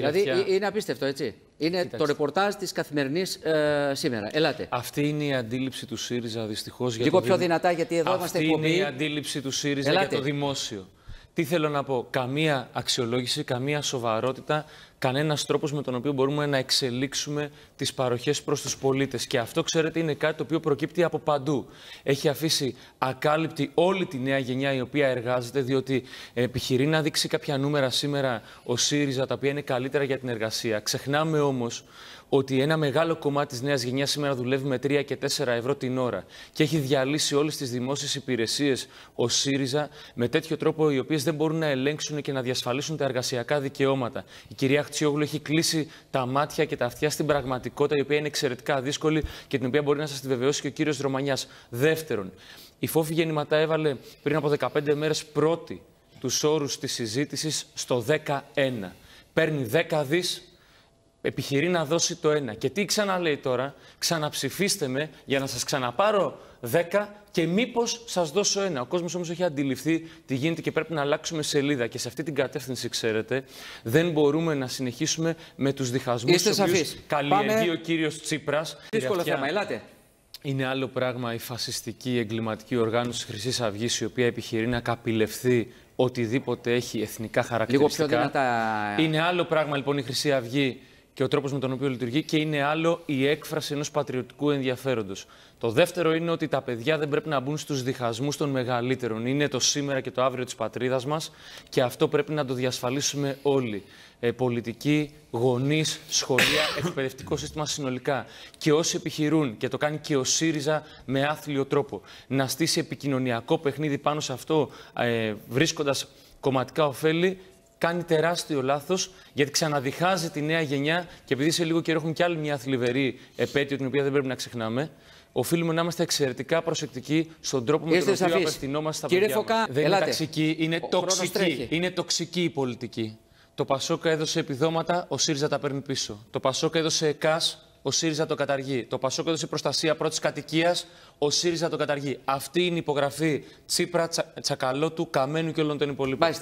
Δηλαδή ε, είναι απίστευτο, έτσι. Είναι το ρεπορτάζ της καθημερινής ε, σήμερα. Ελάτε. Αυτή είναι η αντίληψη του ΣΥΡΙΖΑ δυστυχώς. Λίγο πιο δυνατά, γιατί εδώ Αυτή είμαστε Αυτή είναι η αντίληψη του ΣΥΡΙΖΑ για το δημόσιο. Τι θέλω να πω, καμία αξιολόγηση, καμία σοβαρότητα, κανένας τρόπος με τον οποίο μπορούμε να εξελίξουμε τις παροχές προς τους πολίτες. Και αυτό, ξέρετε, είναι κάτι το οποίο προκύπτει από παντού. Έχει αφήσει ακάλυπτη όλη τη νέα γενιά η οποία εργάζεται, διότι επιχειρεί να δείξει κάποια νούμερα σήμερα ο ΣΥΡΙΖΑ τα οποία είναι καλύτερα για την εργασία. Ξεχνάμε όμως ότι ένα μεγάλο κομμάτι της νέας γενιάς σήμερα δουλεύει με 3 και 4 ευρώ την ώρα και έχει διαλύσει όλες τις δημόσιες υπηρεσίες ο ΣΥΡΙΖΑ με τέτοιο τρόπο οι οποίες δεν μπορούν να ελέγξουν και να διασφαλίσουν τα εργασιακά δικαιώματα. Η κυρία Αχτσιόγλου έχει κλείσει τα μάτια και τα αυτιά στην πραγματικότητα, η οποία είναι εξαιρετικά δύσκολη και την οποία μπορεί να σας τη βεβαιώσει και ο κύριος Ρωμανιάς. Δεύτερον, η Φόφη Γεννηματά έβαλε πριν από 15 μέρες πρώτη τους όρους της συζήτησης στο 11. Παίρνει 10 δις επιχειρεί να δώσει το ένα. Και τι ξαναλέει τώρα, ξαναψηφίστε με για να σας ξαναπάρω 10 και μήπως σας δώσω ένα. Ο κόσμος όμως έχει αντιληφθεί τι γίνεται και πρέπει να αλλάξουμε σελίδα. Και σε αυτή την κατεύθυνση, ξέρετε, δεν μπορούμε να συνεχίσουμε με τους διχασμούς που καλλιεργεί Πάμε... ο κύριος Τσίπρας. Δύσκολο θέμα, ελάτε. Είναι άλλο πράγμα η φασιστική εγκληματική οργάνωση Χρυσής Αυγής, η οποία επιχειρεί να καπηλευθεί οτιδήποτε έχει εθνικά χαρακτηριστικά. Λίγο πιο δυνατά... Είναι άλλο πράγμα λοιπόν η Χρυσή Αυγή και ο τρόπος με τον οποίο λειτουργεί και είναι άλλο η έκφραση ενός πατριωτικού ενδιαφέροντος. Το δεύτερο είναι ότι τα παιδιά δεν πρέπει να μπουν στους διχασμούς των μεγαλύτερων. Είναι το σήμερα και το αύριο της πατρίδας μας και αυτό πρέπει να το διασφαλίσουμε όλοι. Ε, πολιτικοί, γονείς, σχολεία, εκπαιδευτικό σύστημα συνολικά. Και όσοι επιχειρούν, και το κάνει και ο ΣΥΡΙΖΑ με άθλιο τρόπο, να στήσει επικοινωνιακό παιχνίδι πάνω σε αυτό, ε, βρίσκοντας κομματικά ωφέλη, κάνει τεράστιο λάθος γιατί ξαναδιχάζει τη νέα γενιά και επειδή σε λίγο καιρό έχουν κι άλλη μια θλιβερή επέτειο την οποία δεν πρέπει να ξεχνάμε. Οφείλουμε να είμαστε εξαιρετικά προσεκτικοί στον τρόπο Είστε με τον οποίο απευθυνόμαστε στα Κύριε παιδιά. Φωκά, δεν είναι ταξική, είναι τοξική. Είναι τοξική η πολιτική. Το Πασόκα έδωσε επιδόματα, ο ΣΥΡΙΖΑ τα παίρνει πίσω. Το Πασόκα έδωσε ΕΚΑΣ, ο ΣΥΡΙΖΑ το καταργεί. Το Πασόκα έδωσε προστασία πρώτης κατοικίας, ο ΣΥΡΙΖΑ το καταργεί. Αυτή είναι η υπογραφή Τσίπρα, Τσα, Τσακαλώτου, Καμένου και όλων των υπολείπων.